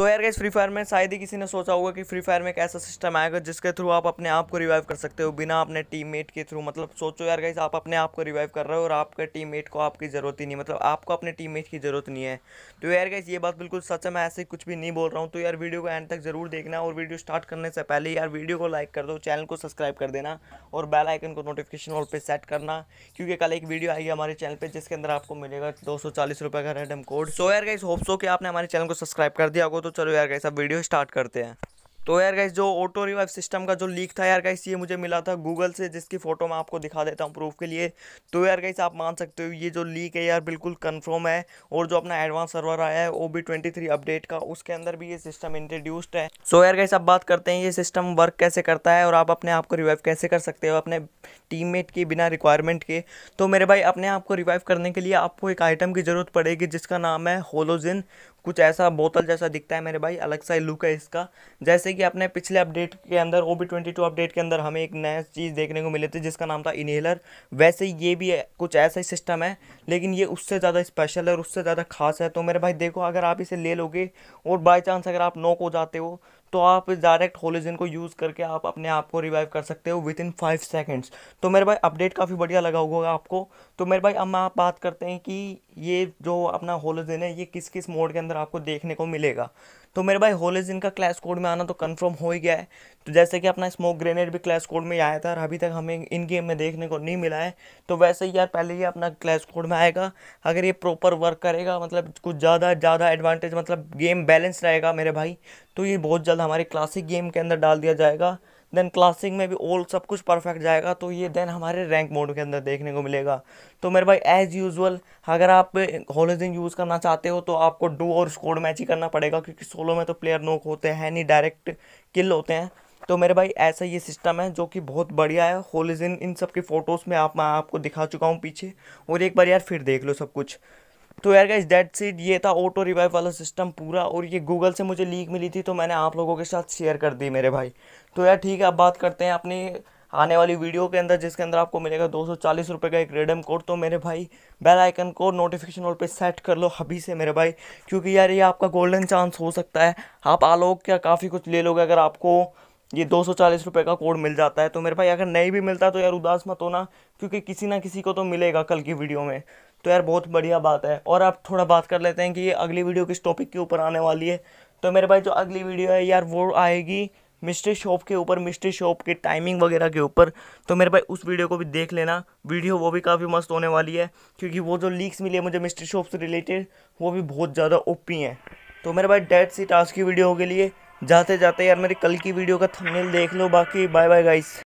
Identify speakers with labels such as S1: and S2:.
S1: सो तो यार guys free fire में शायद ही किसी ने सोचा होगा कि फ्री फायर में एक ऐसा सिस्टम आएगा जिसके थ्रू आप अपने आप को रिवाइव कर सकते हो बिना अपने टीममेट के थ्रू मतलब सोचो यार गाइस आप अपने आप को रिवाइव कर रहे हो और आपके टीममेट को आपकी ज़रूरत ही नहीं मतलब आपको अपने मेट की ज़रूरत नहीं है तो यार गाइस ये बात बिल्कुल सच है मैं ऐसे कुछ भी नहीं बोल रहा हूँ तो यार वीडियो को एंड तक ज़रूर देखना और वीडियो स्टार्ट करने से पहले यार वीडियो को लाइक कर दो चैनल को सब्सक्राइब कर देना और बेल आइकन को नोटिफिकेशन ऑल पर सेट करना क्योंकि कल एक वीडियो आएगी हमारे चैनल पर जिसके अंदर आपको मिलेगा दो सौ चालीस रुपये का रेडम कोड सो यार गाइस होप सो कि आपने हमारे चैनल को सब्सक्राइब कर दिया होगा तो तो चलो यार कैसा वीडियो स्टार्ट करते हैं तो यार गाइस जो ऑटो रिवाइव सिस्टम का जो लीक था यार गाइस ये मुझे मिला था गूगल से जिसकी फ़ोटो मैं आपको दिखा देता हूँ प्रूफ के लिए तो यार गाइस आप मान सकते हो ये जो लीक है यार बिल्कुल कंफर्म है और जो अपना एडवांस सर्वर आया है O B twenty three update का उसके अंदर भी ये सिस्टम इंट्रोड्यूस्ड है सो so, यार गाइस आप बात करते हैं ये सिस्टम वर्क कैसे करता है और आप अपने आप को रिवाइव कैसे कर सकते हो अपने टीम के बिना रिक्वायरमेंट के तो मेरे भाई अपने आप को रिवाइव करने के लिए आपको एक आइटम की ज़रूरत पड़ेगी जिसका नाम है होलोजिन कुछ ऐसा बोतल जैसा दिखता है मेरे भाई अलग सा लुक है इसका जैसे जैसे कि आपने पिछले अपडेट के अंदर O B twenty two update के अंदर हमें एक नया चीज़ देखने को मिले थी जिसका नाम था इनहेलर वैसे ये भी कुछ ऐसा ही सिस्टम है लेकिन ये उससे ज़्यादा स्पेशल है और उससे ज़्यादा खास है तो मेरे भाई देखो अगर आप इसे ले लोगे और बाई चांस अगर आप नोक हो जाते हो तो आप डायरेक्ट होलिजिन को यूज़ करके आप अपने आप को रिवाइव कर सकते हो विद इन फाइव सेकेंड्स तो मेरे भाई अपडेट काफ़ी बढ़िया लगा होगा आपको तो मेरे भाई अब आप बात करते हैं कि ये जो अपना होलिजिन है ये किस किस मोड के अंदर आपको देखने को मिलेगा तो मेरे भाई होलिजिन का क्लैस कोड में आना तो कन्फर्म हो ही गया है तो जैसे कि अपना स्मोक ग्रेनेड भी क्लैश कोड में आया था और अभी तक हमें इन गेम में देखने को नहीं मिला है तो वैसे ही यार पहले ही अपना क्लैश कोड में आएगा अगर ये प्रॉपर वर्क करेगा मतलब कुछ ज़्यादा ज़्यादा एडवांटेज मतलब गेम बैलेंस रहेगा मेरे भाई तो ये बहुत जल्द हमारे क्लासिक गेम के अंदर डाल दिया जाएगा देन क्लासिक में भी ऑल सब कुछ परफेक्ट जाएगा तो ये देन हमारे रैंक मोड के अंदर देखने को मिलेगा तो मेरे भाई एज यूजुअल अगर आप हॉलोजन यूज़ करना चाहते हो तो आपको डो और स्कोर मैच ही करना पड़ेगा क्योंकि सोलो में तो प्लेयर नोक होते हैं नहीं डायरेक्ट किल होते हैं तो मेरे भाई ऐसा ये सिस्टम है जो कि बहुत बढ़िया है होलिजिन इन सब की फ़ोटोज़ में आप मैं आपको दिखा चुका हूँ पीछे और एक बार यार फिर देख लो सब कुछ तो यार गाइस दैट सीट ये था ऑटो रिवाइव वाला सिस्टम पूरा और ये गूगल से मुझे लीक मिली थी तो मैंने आप लोगों के साथ शेयर कर दी मेरे भाई तो यार ठीक है अब बात करते हैं अपनी आने वाली वीडियो के अंदर जिसके अंदर आपको मिलेगा दो सौ चालीस रुपये का एक रेडम कोड तो मेरे भाई बेल आइकन को नोटिफिकेशन ऑल पे सेट कर लो अभी से मेरे भाई क्योंकि यार ये आपका गोल्डन चांस हो सकता है आप आलोक क्या काफ़ी कुछ ले लोगे अगर आपको ये दो सौ चालीस रुपये का कोड मिल जाता है तो मेरे भाई अगर नहीं भी मिलता तो यार उदास मत होना क्योंकि किसी ना किसी को तो मिलेगा कल की वीडियो में तो यार बहुत बढ़िया बात है और आप थोड़ा बात कर लेते हैं कि ये अगली वीडियो किस टॉपिक के ऊपर आने वाली है तो मेरे भाई जो अगली वीडियो है यार वो आएगी मिस्ट्री शॉप के ऊपर मिस्ट्री शॉप के टाइमिंग वगैरह के ऊपर तो मेरे भाई उस वीडियो को भी देख लेना वीडियो वो भी काफ़ी मस्त होने वाली है क्योंकि वो जो लीक्स मिली है मुझे मिस्ट्री शॉप से रिलेटेड वो भी बहुत ज़्यादा ओपी हैं तो मेरे भाई डेड सीट आज की वीडियो के लिए जाते जाते यार मेरी कल की वीडियो का थंबनेल देख लो बाकी बाय बाय गाइस